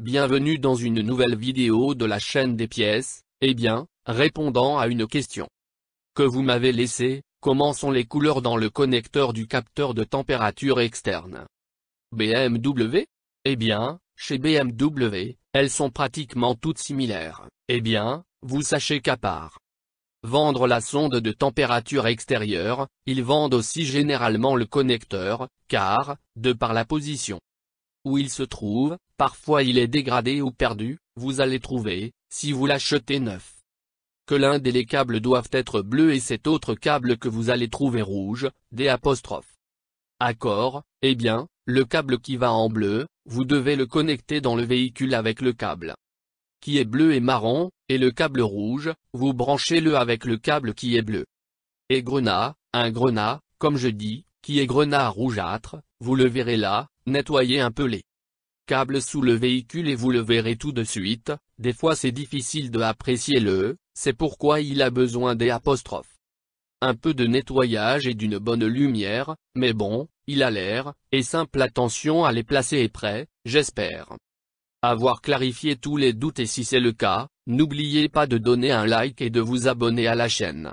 Bienvenue dans une nouvelle vidéo de la chaîne des pièces, eh bien, répondant à une question que vous m'avez laissée, comment sont les couleurs dans le connecteur du capteur de température externe BMW Eh bien, chez BMW, elles sont pratiquement toutes similaires, eh bien, vous sachez qu'à part vendre la sonde de température extérieure, ils vendent aussi généralement le connecteur, car, de par la position où il se trouve, parfois il est dégradé ou perdu, vous allez trouver, si vous l'achetez neuf, que l'un des les câbles doivent être bleu et cet autre câble que vous allez trouver rouge, des apostrophes. Accord, eh bien, le câble qui va en bleu, vous devez le connecter dans le véhicule avec le câble qui est bleu et marron, et le câble rouge, vous branchez-le avec le câble qui est bleu. Et grenat, un grenat, comme je dis, qui est grenat rougeâtre, vous le verrez là, Nettoyez un peu les câbles sous le véhicule et vous le verrez tout de suite, des fois c'est difficile de apprécier le, e. c'est pourquoi il a besoin des apostrophes. Un peu de nettoyage et d'une bonne lumière, mais bon, il a l'air, et simple attention à les placer et prêt, j'espère. Avoir clarifié tous les doutes et si c'est le cas, n'oubliez pas de donner un like et de vous abonner à la chaîne.